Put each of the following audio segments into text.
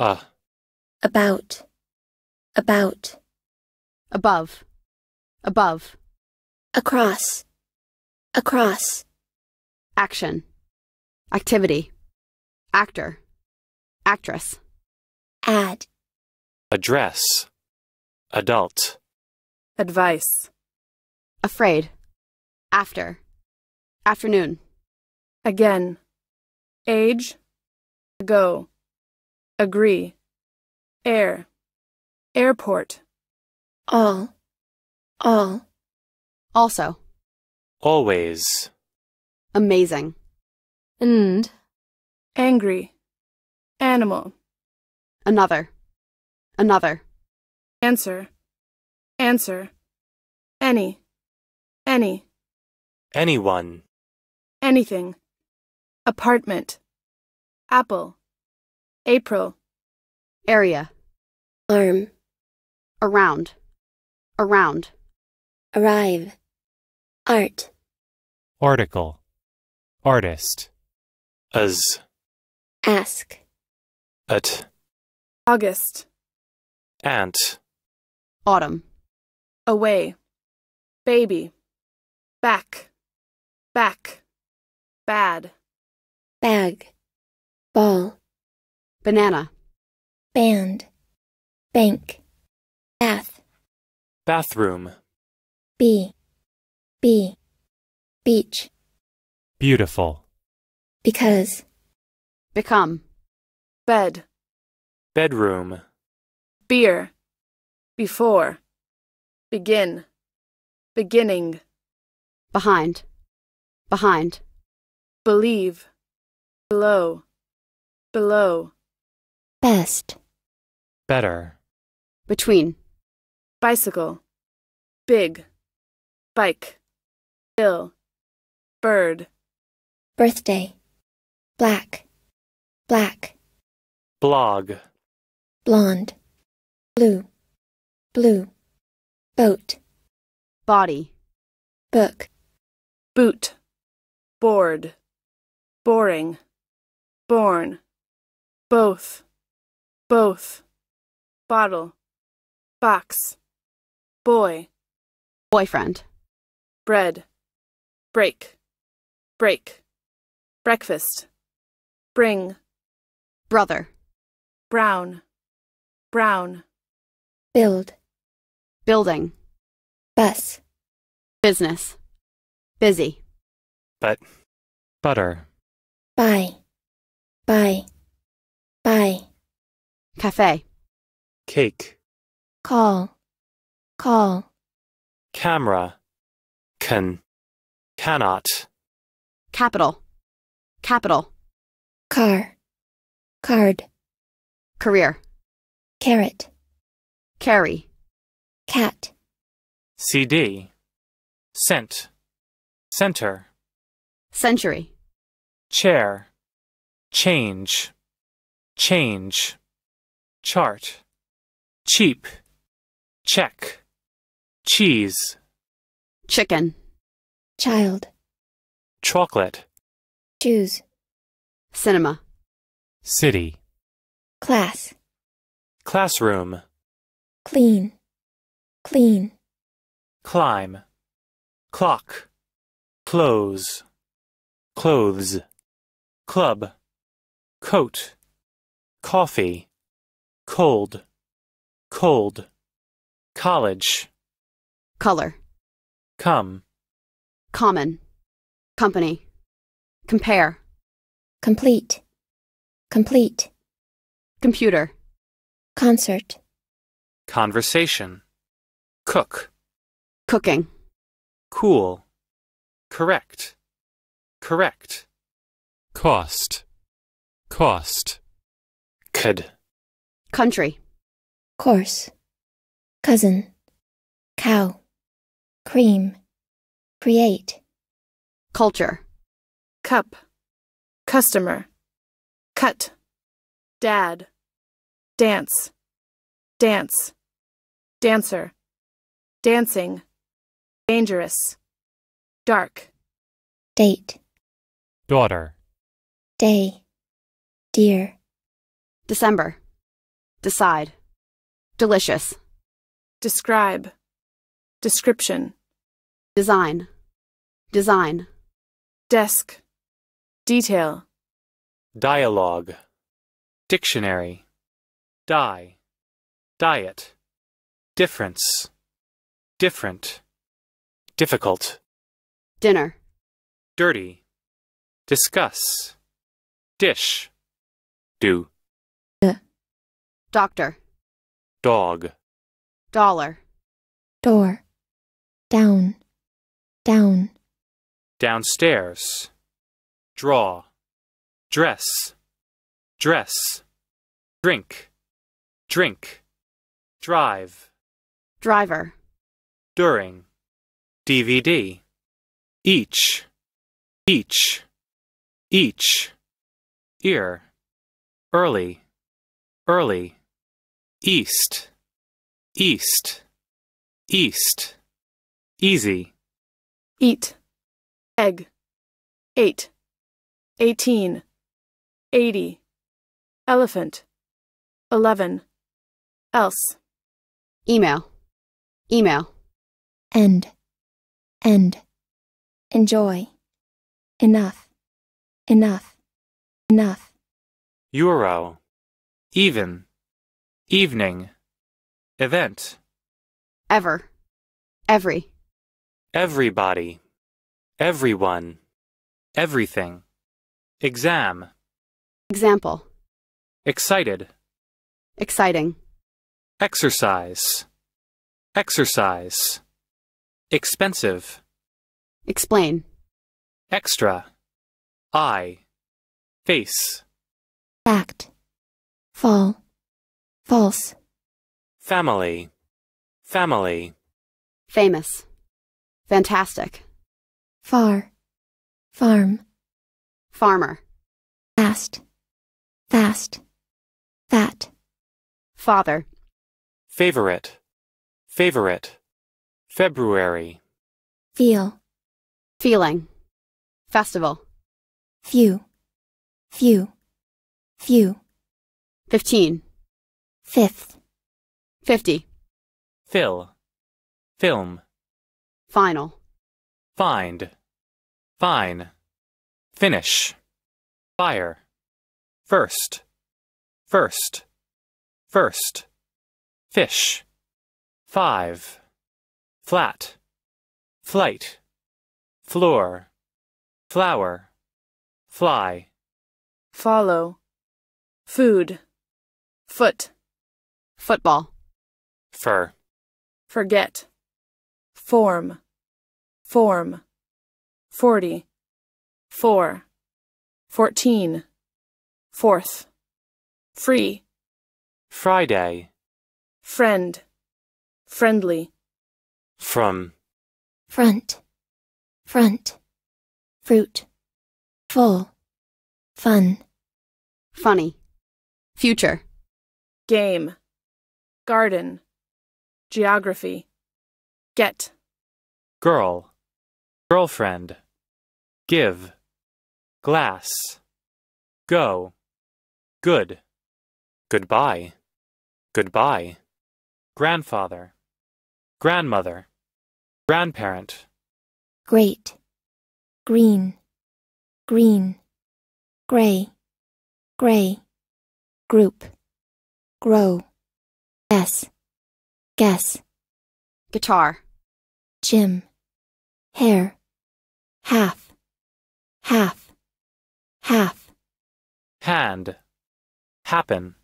Ah. About. About. Above. Above. Across. Across. Action. Activity. Actor. Actress. Add. Address. Adult. Advice. Afraid. After. Afternoon. Again. Age. Ago agree, air, airport, all, all, also, always, amazing, and, angry, animal, another, another, answer, answer, any, any, anyone, anything, apartment, apple, April. Area. Arm. Around. Around. Arrive. Art. Article. Artist. As. Ask. At. August. Ant. Autumn. Away. Baby. Back. Back. Bad. Bag. Ball. Banana. Band. Bank. Bath. Bathroom. b, b, Beach. Beautiful. Because. Become. Bed. Bedroom. Beer. Before. Begin. Beginning. Behind. Behind. Believe. Below. Below. Best. Better. Between. Bicycle. Big. Bike. Bill. Bird. Birthday. Black. Black. Blog. Blonde. Blue. Blue. Boat. Body. Book. Boot. Bored. Boring. Born. Both both, bottle, box, boy, boyfriend, bread, break, break, breakfast, bring, brother, brown, brown, build, building, bus, business, busy, but, butter, buy, buy, buy. Cafe. Cake. Call. Call. Camera. Can. Cannot. Capital. Capital. Car. Card. Career. Carrot. Carry. Cat. CD. Cent. Center. Century. Chair. Change. Change chart, cheap, check, cheese, chicken, child, chocolate, shoes, cinema, city, class, classroom, clean, clean, climb, clock, clothes, clothes, club, coat, coffee, cold, cold, college, color, come, common, company, compare, complete, complete, computer, concert, conversation, cook, cooking, cool, correct, correct, cost, cost, could. Country. Course. Cousin. Cow. Cream. Create. Culture. Cup. Customer. Cut. Dad. Dance. Dance. Dancer. Dancing. Dangerous. Dark. Date. Daughter. Day. Dear. December. Decide. Delicious. Describe. Description. Design. Design. Desk. Detail. Dialogue. Dictionary. Die. Diet. Difference. Different. Difficult. Dinner. Dirty. Discuss. Dish. Do. Doctor. Dog. Dollar. Door. Down. Down. Downstairs. Draw. Dress. Dress. Drink. Drink. Drive. Driver. During. DVD. Each. Each. Each. Ear. Early. Early east, east, east, easy. Eat, egg, eight, eighteen, eighty, elephant, eleven, else. Email, email. End, end, enjoy, enough, enough, enough. Euro, even Evening. Event. Ever. Every. Everybody. Everyone. Everything. Exam. Example. Excited. Exciting. Exercise. Exercise. Expensive. Explain. Extra. I. Face. Act. Fall. False. Family. Family. Famous. Fantastic. Far. Farm. Farmer. Fast. Fast. Fat. Father. Favorite. Favorite. February. Feel. Feeling. Festival. Few. Few. Few. Fifteen. Fifth. Fifty. Fill. Film. Final. Find. Fine. Finish. Fire. First. First. First. Fish. Five. Flat. Flight. Floor. Flower. Fly. Follow. Food. Foot. Football. Fur. Forget. Form. Form. Forty. Four. Fourteen. Fourth. Free. Friday. Friend. Friendly. From. Front. Front. Fruit. Full. Fun. Funny. Future. Game. Garden. Geography. Get. Girl. Girlfriend. Give. Glass. Go. Good. Goodbye. Goodbye. Grandfather. Grandmother. Grandparent. Great. Green. Green. Gray. Gray. Group. Grow. Guess. Guess. Guitar. Jim. Hair. Half. Half. Half. Hand. Happen.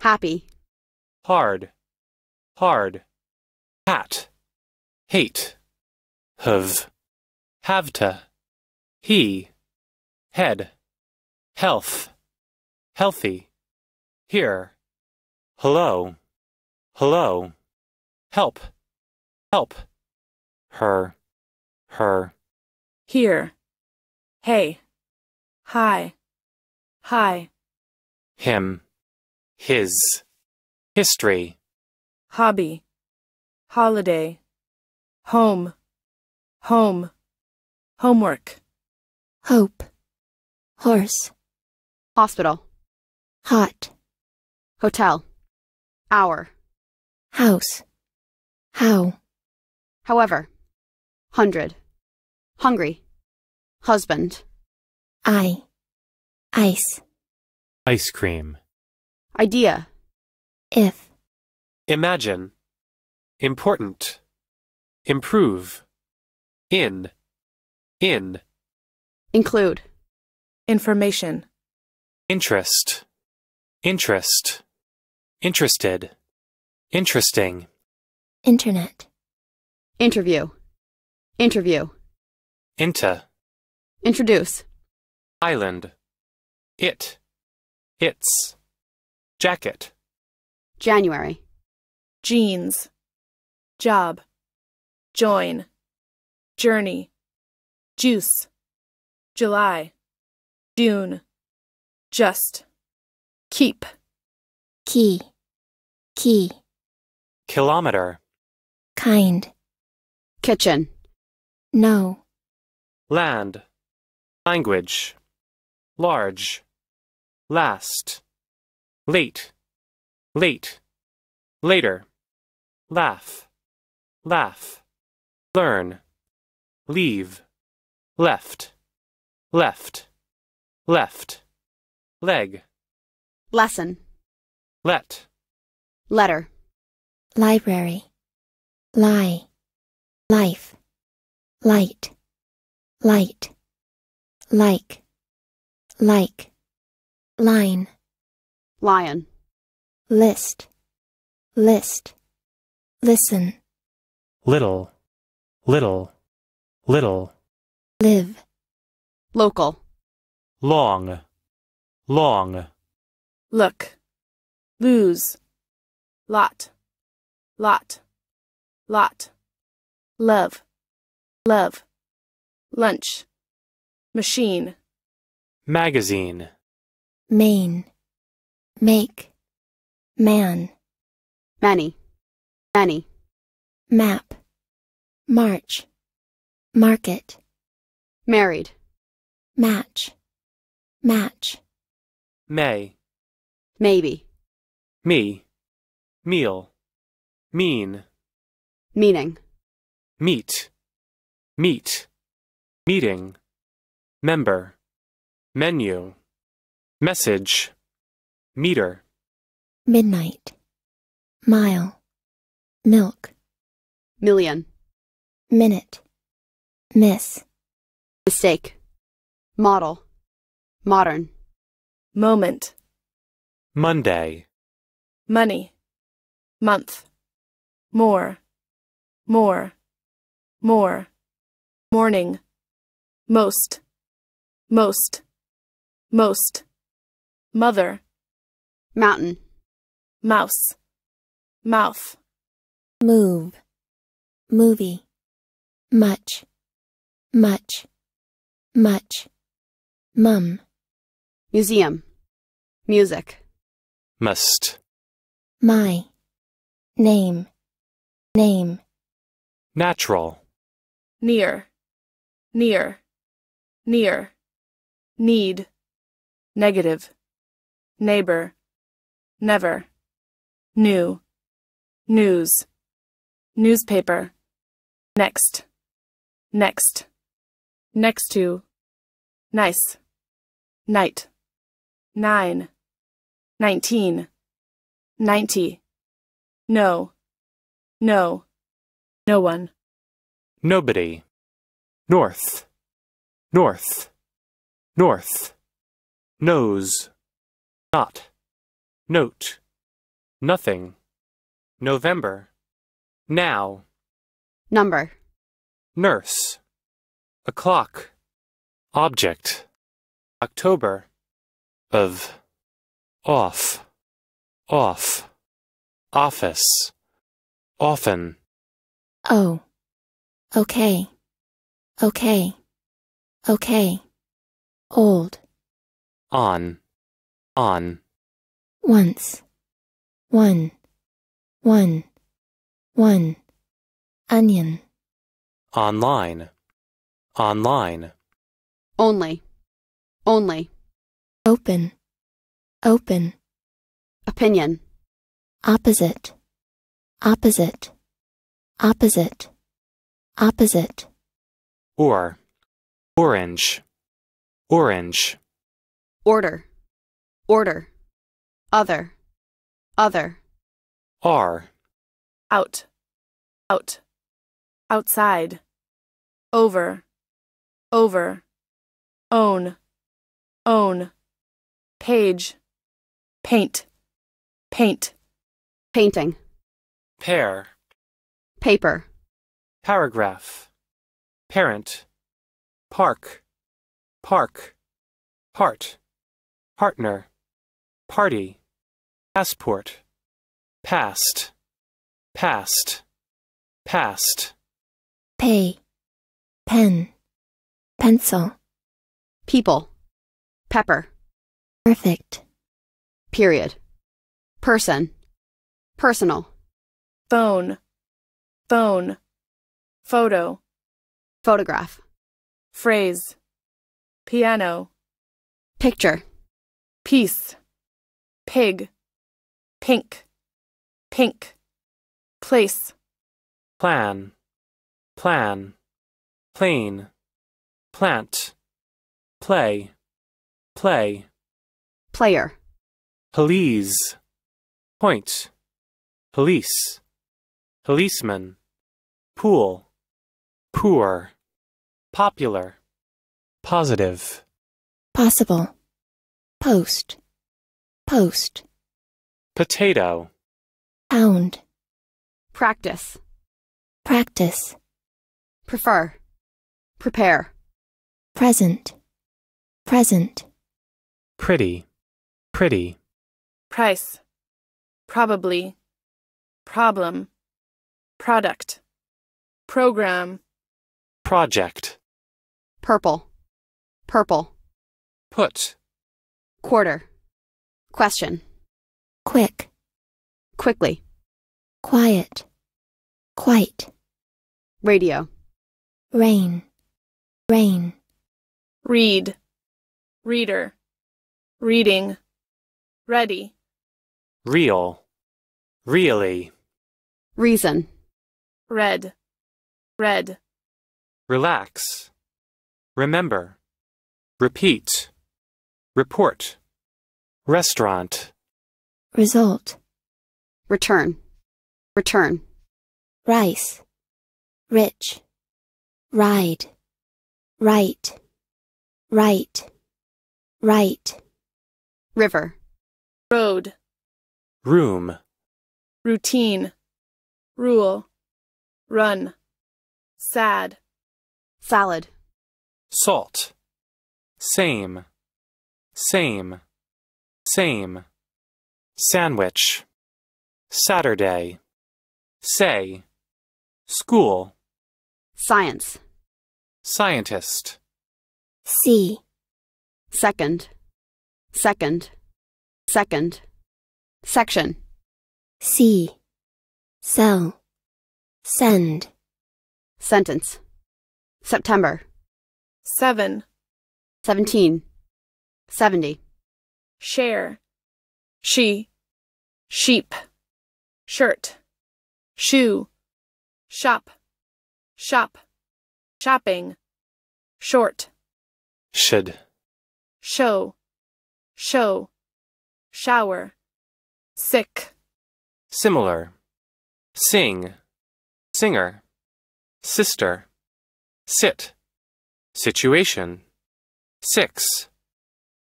Happy. Hard. Hard. Hat. Hate. Have. Have to. He. Head. Health. Healthy. Here. Hello. Hello. Help. Help. Her. Her. Here. Hey. Hi. Hi. Him. His. History. Hobby. Holiday. Home. Home. Homework. Hope. Horse. Hospital. Hot. Hotel. Hour. House. How. However. Hundred. Hungry. Husband. I. Ice. Ice cream. Idea. If. Imagine. Important. Improve. In. In. Include. Information. Interest. Interest. Interested. Interesting. Internet. Interview. Interview. Inta. Introduce. Island. It. Its. Jacket. January. Jeans. Job. Join. Journey. Juice. July. Dune. Just. Keep. Key. Key. Kilometer. Kind. Kitchen. No. Land. Language. Large. Last. Late. Late. Later. Laugh. Laugh. Learn. Leave. Left. Left. Left. Leg. Lesson. Let. Letter library, lie, life, light, light, like, like, line, lion, list, list, listen, little, little, little, live, local, long, long, look, lose, lot lot, lot, love, love, lunch, machine, magazine, main, make, man, many, many, map, march, market, married, match, match, may, maybe, me, meal. Mean. Meaning. Meet. Meet. Meeting. Member. Menu. Message. Meter. Midnight. Mile. Milk. Million. Minute. Miss. Mistake. Model. Modern. Moment. Monday. Money. Month more, more, more, morning, most, most, most, mother, mountain, mouse, mouth, move, movie, much, much, much, mum, museum, music, must, my, name, Name. Natural. Near. Near. Near. Need. Negative. Neighbor. Never. New. News. Newspaper. Next. Next. Next to. Nice. Night. Nine. Nineteen. Ninety. No. No. No one. Nobody. North. North. North. Nose. Not. Note. Nothing. November. Now. Number. Nurse. O'clock. Object. October. Of. Off. Off. Office. Often. Oh. Okay. Okay. Okay. Old. On. On. Once. One. One. One. Onion. Online. Online. Only. Only. Open. Open. Opinion. Opposite opposite, opposite, opposite. Or, orange, orange. Order, order, other, other. Are, out, out, outside, over, over, own, own, page, paint, paint. Painting pair, paper, paragraph, parent, park, park, heart, partner, party, passport, past, past, past, pay, pen, pencil, people, pepper, perfect, period, person, personal phone, phone, photo, photograph, phrase, piano, picture, piece, pig, pink, pink, place, plan, plan, plane, plant, play, play, player, police, point, police policeman, pool, poor, popular, positive, possible, post, post, potato, pound, practice, practice, prefer, prepare, present, present, pretty, pretty, price, probably, problem, Product. Program. Project. Purple. Purple. Put. Quarter. Question. Quick. Quickly. Quiet. Quite. Radio. Rain. Rain. Read. Reader. Reading. Ready. Real. Really. Reason. Red. Red. Relax. Remember. Repeat. Report. Restaurant. Result. Return. Return. Rice. Rich. Ride. Right. Right. Right. River. Road. Room. Routine. Rule. Run. Sad. Salad. Salt. Same. Same. Same. Sandwich. Saturday. Say. School. Science. Scientist. C. Second. Second. Second. Section. C. Cell. Send. Sentence. September. 7. 17. 70. Share. She. Sheep. Shirt. Shoe. Shop. Shop. Shopping. Short. Shed. Show. Show. Shower. Sick. Similar. Sing singer, sister, sit, situation, six,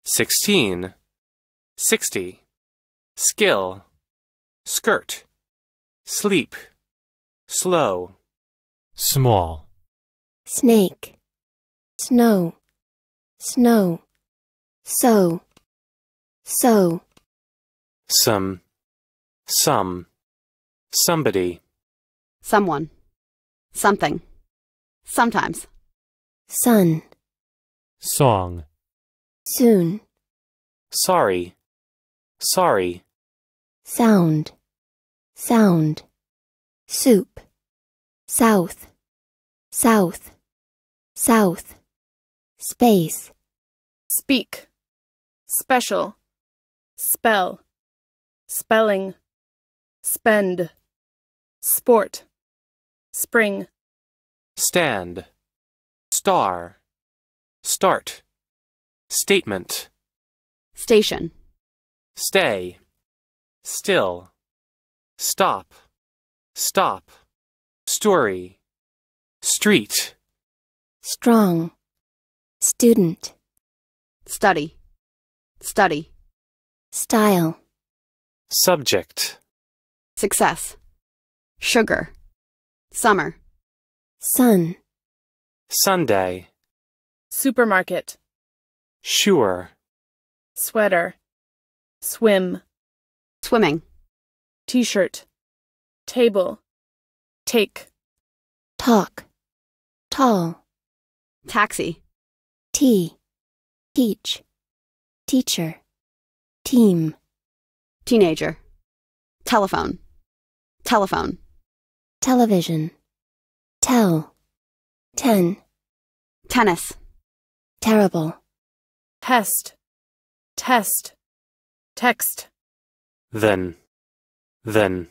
sixteen, sixty, skill, skirt, sleep, slow, small, snake, snow, snow, so, so, some, some, somebody Someone. Something. Sometimes. Sun. Song. Soon. Sorry. Sorry. Sound. Sound. Soup. South. South. South. Space. Speak. Special. Spell. Spelling. Spend. Sport spring, stand, star, start, statement, station, stay, still, stop, stop, story, street, strong, student, study, study, style, subject, success, sugar, Summer. Sun. Sunday. Supermarket. Sure. Sweater. Swim. Swimming. T-shirt. Table. Take. Talk. Tall. Taxi. Tea. Teach. Teacher. Team. Teenager. Telephone. Telephone. Television. Tell. Ten. Tennis. Terrible. Test. Test. Text. Then. Then.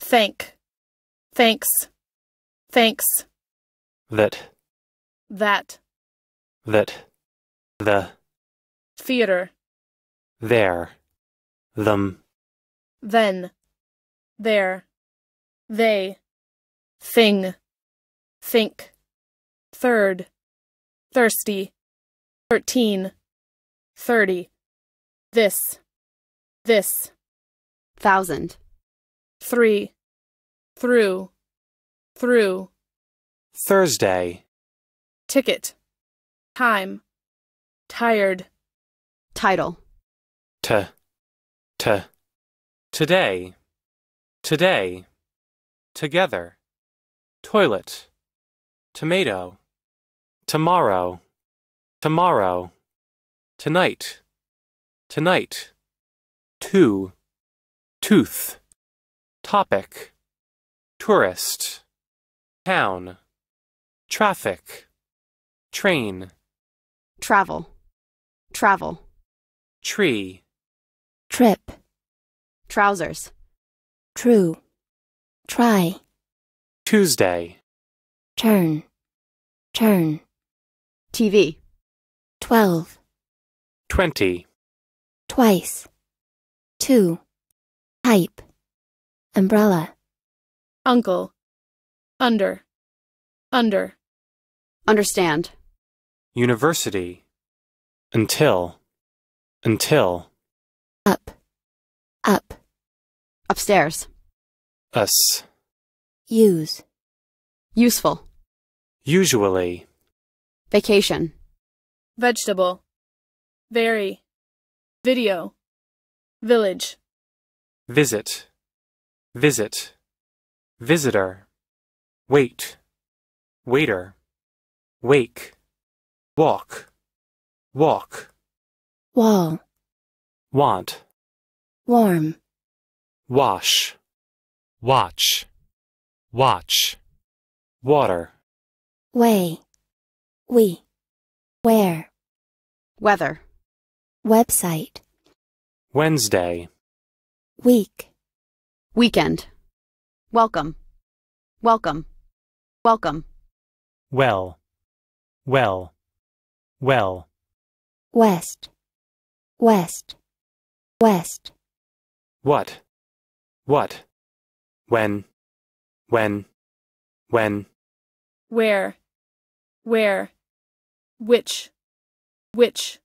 Thank. Thanks. Thanks. That. That. That. The. Theater. There. Them. Then. There they, thing, think, third, thirsty, thirteen, thirty, this, this, thousand, three, through, through, Thursday, ticket, time, tired, title, t, t, today, today together, toilet, tomato, tomorrow, tomorrow, tonight, tonight, two, tooth, topic, tourist, town, traffic, train, travel, travel, tree, trip, trousers, true Try. Tuesday. Turn. Turn. TV. Twelve. Twenty. Twice. Two. Type. Umbrella. Uncle. Under. Under. Understand. University. Until. Until. Up. Up. Upstairs us use useful usually vacation vegetable vary video village visit visit visitor wait waiter wake walk walk wall want warm wash watch, watch, water, way, we, where, weather, website, Wednesday, week, weekend, welcome, welcome, welcome, well, well, well, west, west, west, what, what, when, when, when, where, where, which, which,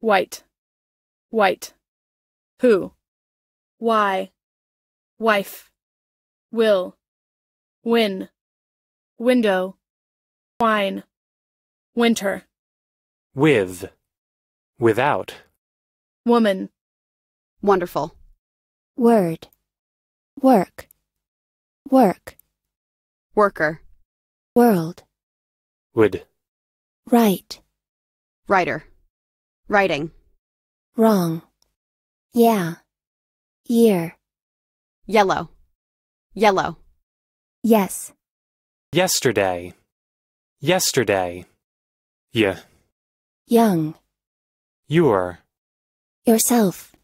white, white, who, why, wife, will, win, window, wine, winter, with, without, woman, wonderful, word work, work, worker, world, would, right, writer, writing, wrong, yeah, year, yellow, yellow, yes, yesterday, yesterday, yeah, young, your, yourself,